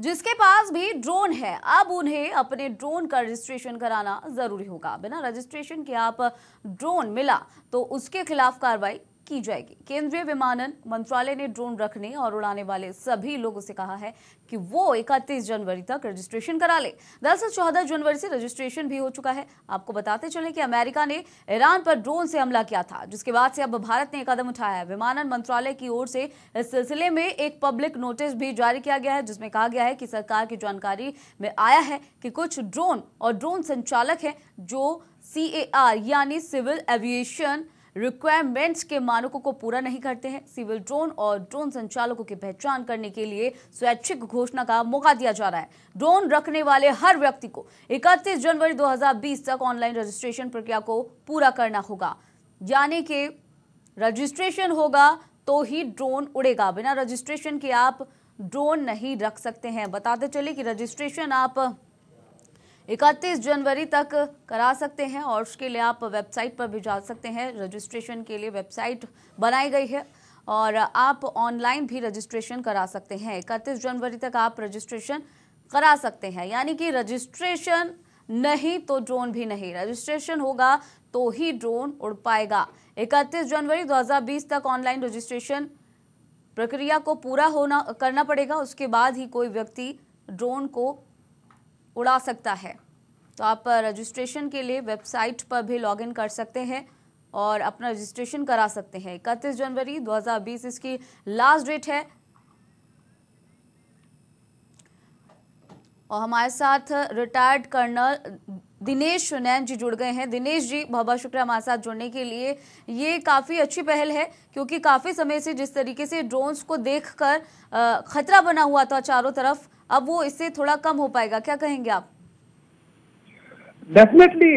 जिसके पास भी ड्रोन है अब उन्हें अपने ड्रोन का रजिस्ट्रेशन कराना जरूरी होगा बिना रजिस्ट्रेशन के आप ड्रोन मिला तो उसके खिलाफ कार्रवाई की जाएगी केंद्रीय विमानन मंत्रालय ने ड्रोन रखने और उड़ाने वाले सभी लोगों से कहा है कि वो इकतीस जनवरी तक रजिस्ट्रेशन करा ले दरअसल चौदह जनवरी से रजिस्ट्रेशन भी हो चुका है आपको बताते चले कि अमेरिका ने ईरान पर ड्रोन से हमला किया था जिसके बाद से अब भारत ने कदम उठाया है विमानन मंत्रालय की ओर से इस सिलसिले में एक पब्लिक नोटिस भी जारी किया गया है जिसमें कहा गया है कि सरकार की जानकारी में आया है कि कुछ ड्रोन और ड्रोन संचालक हैं जो सी यानी सिविल एविएशन रिक्वायरमेंट्स के मानकों को पूरा नहीं करते हैं सिविल ड्रोन और ड्रोन संचालकों की पहचान करने के लिए स्वैच्छिक घोषणा का मौका दिया जा रहा है ड्रोन रखने वाले हर व्यक्ति को इकतीस जनवरी 2020 तक ऑनलाइन रजिस्ट्रेशन प्रक्रिया को पूरा करना होगा यानी कि रजिस्ट्रेशन होगा तो ही ड्रोन उड़ेगा बिना रजिस्ट्रेशन के आप ड्रोन नहीं रख सकते हैं बताते चले कि रजिस्ट्रेशन आप इकतीस जनवरी तक करा सकते हैं और उसके लिए आप वेबसाइट पर भी जा सकते हैं रजिस्ट्रेशन के लिए वेबसाइट बनाई गई है और आप ऑनलाइन भी रजिस्ट्रेशन करा सकते हैं इकतीस जनवरी तक आप रजिस्ट्रेशन करा सकते हैं यानी कि रजिस्ट्रेशन नहीं तो ड्रोन भी नहीं रजिस्ट्रेशन होगा तो ही ड्रोन उड़ पाएगा इकतीस जनवरी 2020 तक ऑनलाइन रजिस्ट्रेशन प्रक्रिया को पूरा होना करना पड़ेगा उसके बाद ही कोई व्यक्ति ड्रोन को उड़ा सकता है तो आप रजिस्ट्रेशन के लिए वेबसाइट पर भी लॉगिन कर सकते हैं और अपना रजिस्ट्रेशन करा सकते हैं इकतीस जनवरी 2020 इसकी लास्ट डेट है और हमारे साथ रिटायर्ड कर्नल दिनेश नैन जी जुड़ गए हैं दिनेश जी बहुत बहुत शुक्रिया हमारे साथ जुड़ने के लिए ये काफ़ी अच्छी पहल है क्योंकि काफ़ी समय से जिस तरीके से ड्रोन्स को कर खतरा बना हुआ था चारों तरफ अब वो इससे थोड़ा कम हो पाएगा क्या कहेंगे आप डेफिनेटली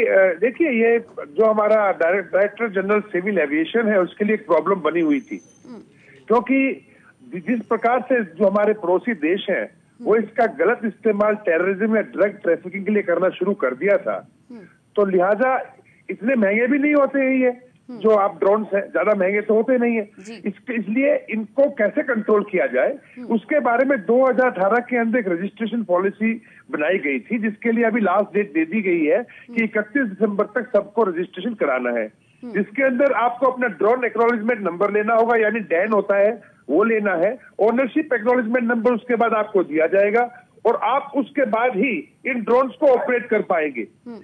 देखिए ये जो हमारा डायरेक्टर जनरल सिविल एविएशन है उसके लिए एक प्रॉब्लम बनी हुई थी हम्म। क्योंकि जिस प्रकार से जो हमारे पड़ोसी देश हैं वो इसका गलत इस्तेमाल टेररिज्म या ड्रग ट्रैफिकिंग के लिए करना शुरू कर दिया था तो लिहाजा इतने महंगे भी नहीं होते हैं ये जो आप ड्रोन ज्यादा महंगे तो होते नहीं है इस, इसलिए इनको कैसे कंट्रोल किया जाए उसके बारे में 2018 के अंदर एक रजिस्ट्रेशन पॉलिसी बनाई गई थी जिसके लिए अभी लास्ट डेट दे दी गई है कि इकतीस दिसंबर तक सबको रजिस्ट्रेशन कराना है हम्म। जिसके अंदर आपको अपना ड्रोन एक्नोलेजमेंट नंबर लेना होगा यानी डैन होता है वो लेना है ओनरशिप एक्नोलेजमेंट नंबर उसके बाद आपको दिया जाएगा और आप उसके बाद ही इन ड्रोन्स को ऑपरेट कर पाएंगे हम्म।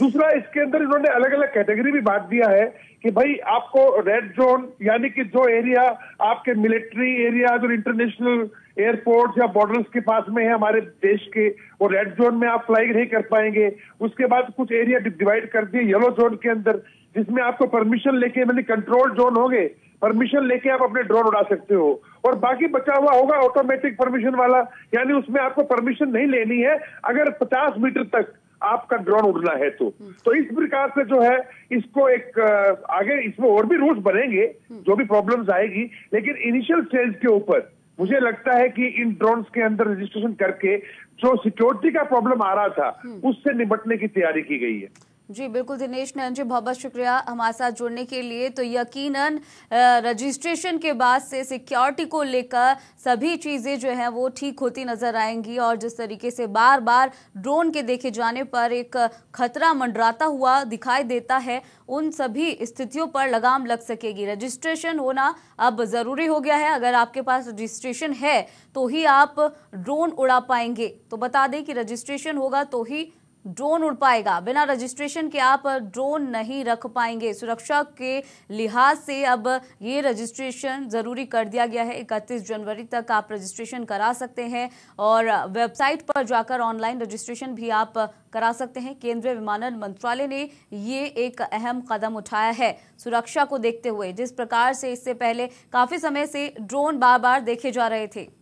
दूसरा इसके अंदर इन्होंने अलग अलग कैटेगरी भी बांट दिया है कि भाई आपको रेड जोन यानी कि जो एरिया आपके मिलिट्री एरिया और इंटरनेशनल एयरपोर्ट या बॉर्डर्स के पास में है हमारे देश के वो रेड जोन में आप फ्लाई नहीं कर पाएंगे उसके बाद कुछ एरिया डिवाइड कर दिए येलो जोन के अंदर जिसमें आपको परमिशन लेके मैंने कंट्रोल जोन होंगे परमिशन लेके आप अपने ड्रोन उड़ा सकते हो और बाकी बचा हुआ होगा ऑटोमेटिक परमिशन वाला यानी उसमें आपको परमिशन नहीं लेनी है अगर 50 मीटर तक आपका ड्रोन उड़ना है तो तो इस प्रकार से जो है इसको एक आगे इसमें और भी रूल्स बनेंगे जो भी प्रॉब्लम्स आएगी लेकिन इनिशियल स्टेज के ऊपर मुझे लगता है कि इन ड्रोन्स के अंदर रजिस्ट्रेशन करके जो सिक्योरिटी का प्रॉब्लम आ रहा था उससे निपटने की तैयारी की गई है जी बिल्कुल दिनेश नयन जी बहुत बहुत शुक्रिया हमारे साथ जुड़ने के लिए तो यकीनन रजिस्ट्रेशन के बाद से सिक्योरिटी को लेकर सभी चीज़ें जो हैं वो ठीक होती नज़र आएंगी और जिस तरीके से बार बार ड्रोन के देखे जाने पर एक खतरा मंडराता हुआ दिखाई देता है उन सभी स्थितियों पर लगाम लग सकेगी रजिस्ट्रेशन होना अब ज़रूरी हो गया है अगर आपके पास रजिस्ट्रेशन है तो ही आप ड्रोन उड़ा पाएंगे तो बता दें कि रजिस्ट्रेशन होगा तो ही ड्रोन उड़ पाएगा बिना रजिस्ट्रेशन के आप ड्रोन नहीं रख पाएंगे सुरक्षा के लिहाज से अब ये रजिस्ट्रेशन ज़रूरी कर दिया गया है 31 जनवरी तक आप रजिस्ट्रेशन करा सकते हैं और वेबसाइट पर जाकर ऑनलाइन रजिस्ट्रेशन भी आप करा सकते हैं केंद्रीय विमानन मंत्रालय ने ये एक अहम कदम उठाया है सुरक्षा को देखते हुए जिस प्रकार से इससे पहले काफ़ी समय से ड्रोन बार बार देखे जा रहे थे